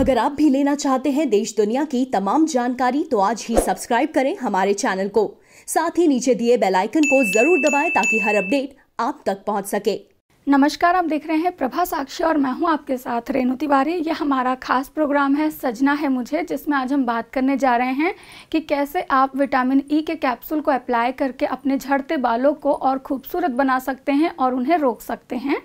अगर आप भी लेना चाहते हैं देश दुनिया की तमाम जानकारी तो आज ही सब्सक्राइब करें हमारे चैनल को साथ ही नीचे दिए बेल आइकन को जरूर दबाएं ताकि हर अपडेट आप तक पहुंच सके नमस्कार आप देख रहे हैं प्रभा साक्षी और मैं हूं आपके साथ रेणु तिवारी यह हमारा खास प्रोग्राम है सजना है मुझे जिसमें आज हम बात करने जा रहे हैं कि कैसे आप विटामिन ई e के कैप्सूल को अप्लाई करके अपने झड़ते बालों को और खूबसूरत बना सकते हैं और उन्हें रोक सकते हैं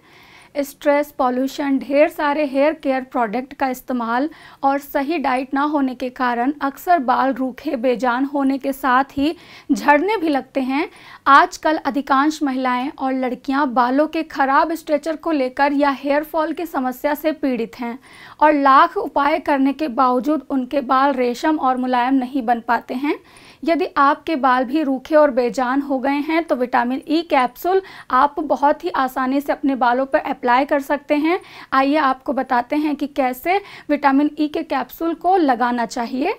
स्ट्रेस पॉल्यूशन ढेर सारे हेयर केयर प्रोडक्ट का इस्तेमाल और सही डाइट ना होने के कारण अक्सर बाल रूखे बेजान होने के साथ ही झड़ने भी लगते हैं आजकल अधिकांश महिलाएं और लड़कियां बालों के खराब स्ट्रेचर को लेकर या हेयर फॉल की समस्या से पीड़ित हैं और लाख उपाय करने के बावजूद उनके बाल रेशम और मुलायम नहीं बन पाते हैं यदि आपके बाल भी रूखे और बेजान हो गए हैं तो विटामिन ई e कैप्सूल आप बहुत ही आसानी से अपने बालों पर अप्लाई कर सकते हैं आइए आपको बताते हैं कि कैसे विटामिन ई e के कैप्सूल को लगाना चाहिए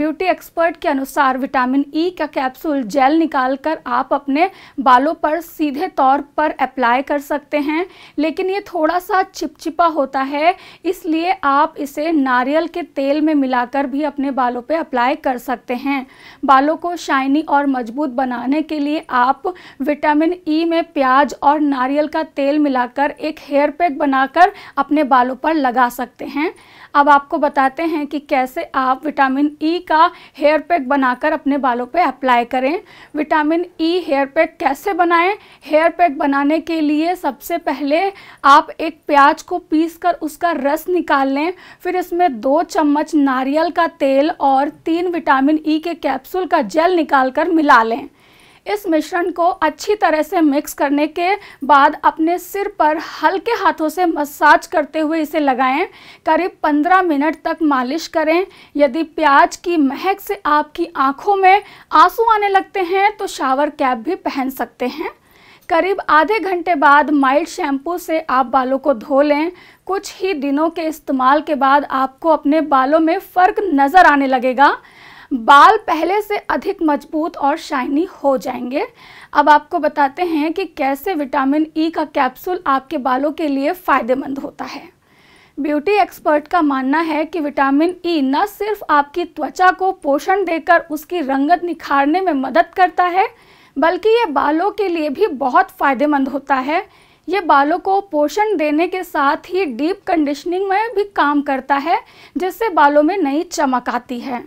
ब्यूटी एक्सपर्ट के अनुसार विटामिन ई e का कैप्सूल जेल निकाल कर आप अपने बालों पर सीधे तौर पर अप्लाई कर सकते हैं लेकिन ये थोड़ा सा चिपचिपा होता है इसलिए आप इसे नारियल के तेल में मिलाकर भी अपने बालों पर अप्लाई कर सकते हैं बालों को शाइनी और मजबूत बनाने के लिए आप विटामिन ई e में प्याज और नारियल का तेल मिलाकर एक हेयर पैक बनाकर अपने बालों पर लगा सकते हैं अब आपको बताते हैं कि कैसे आप विटामिन ई e का हेयर पैक बनाकर अपने बालों पर अप्लाई करें vitamin E e hair pack कैसे बनाएं हेयर पैक बनाने के लिए सबसे पहले आप एक प्याज को पीस कर उसका रस निकाल लें फिर इसमें दो चम्मच नारियल का तेल और तीन विटामिन ई e के कैप्सूल का जेल निकाल कर मिला लें इस मिश्रण को अच्छी तरह से मिक्स करने के बाद अपने सिर पर हल्के हाथों से मसाज करते हुए इसे लगाएं करीब 15 मिनट तक मालिश करें यदि प्याज की महक से आपकी आंखों में आंसू आने लगते हैं तो शावर कैप भी पहन सकते हैं करीब आधे घंटे बाद माइल्ड शैम्पू से आप बालों को धो लें कुछ ही दिनों के इस्तेमाल के बाद आपको अपने बालों में फ़र्क नज़र आने लगेगा बाल पहले से अधिक मजबूत और शाइनी हो जाएंगे अब आपको बताते हैं कि कैसे विटामिन ई e का कैप्सूल आपके बालों के लिए फ़ायदेमंद होता है ब्यूटी एक्सपर्ट का मानना है कि विटामिन ई e न सिर्फ आपकी त्वचा को पोषण देकर उसकी रंगत निखारने में मदद करता है बल्कि ये बालों के लिए भी बहुत फ़ायदेमंद होता है ये बालों को पोषण देने के साथ ही डीप कंडीशनिंग में भी काम करता है जिससे बालों में नई चमक आती है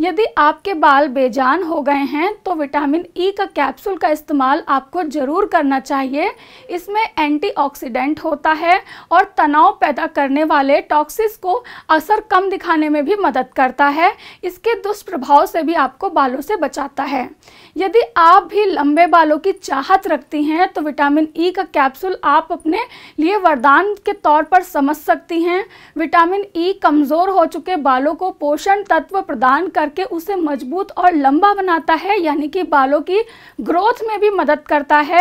यदि आपके बाल बेजान हो गए हैं तो विटामिन ई e का कैप्सूल का इस्तेमाल आपको ज़रूर करना चाहिए इसमें एंटीऑक्सीडेंट होता है और तनाव पैदा करने वाले टॉक्सिस को असर कम दिखाने में भी मदद करता है इसके दुष्प्रभाव से भी आपको बालों से बचाता है यदि आप भी लंबे बालों की चाहत रखती हैं तो विटामिन ई e का कैप्सूल आप अपने लिए वरदान के तौर पर समझ सकती हैं विटामिन ई e कमज़ोर हो चुके बालों को पोषण तत्व प्रदान कर करके उसे मजबूत और लंबा बनाता है यानी कि बालों की ग्रोथ में भी मदद करता है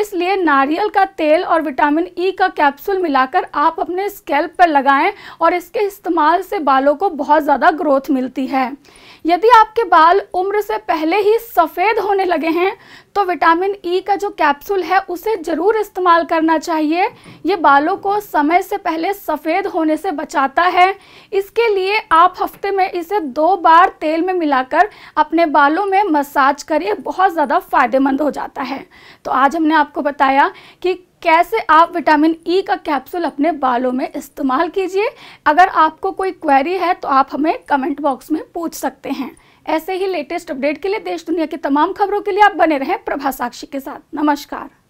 इसलिए नारियल का तेल और विटामिन ई e का कैप्सूल मिलाकर आप अपने स्कैल्प पर लगाएं और इसके इस्तेमाल से बालों को बहुत ज़्यादा ग्रोथ मिलती है यदि आपके बाल उम्र से पहले ही सफ़ेद होने लगे हैं तो विटामिन ई e का जो कैप्सूल है उसे ज़रूर इस्तेमाल करना चाहिए ये बालों को समय से पहले सफ़ेद होने से बचाता है इसके लिए आप हफ्ते में इसे दो बार तेल में मिलाकर अपने बालों में मसाज करिए बहुत ज़्यादा फ़ायदेमंद हो जाता है तो आज हमने आपको बताया कि कैसे आप विटामिन ई e का कैप्सूल अपने बालों में इस्तेमाल कीजिए अगर आपको कोई क्वेरी है तो आप हमें कमेंट बॉक्स में पूछ सकते हैं ऐसे ही लेटेस्ट अपडेट के लिए देश दुनिया की तमाम खबरों के लिए आप बने रहें प्रभा साक्षी के साथ नमस्कार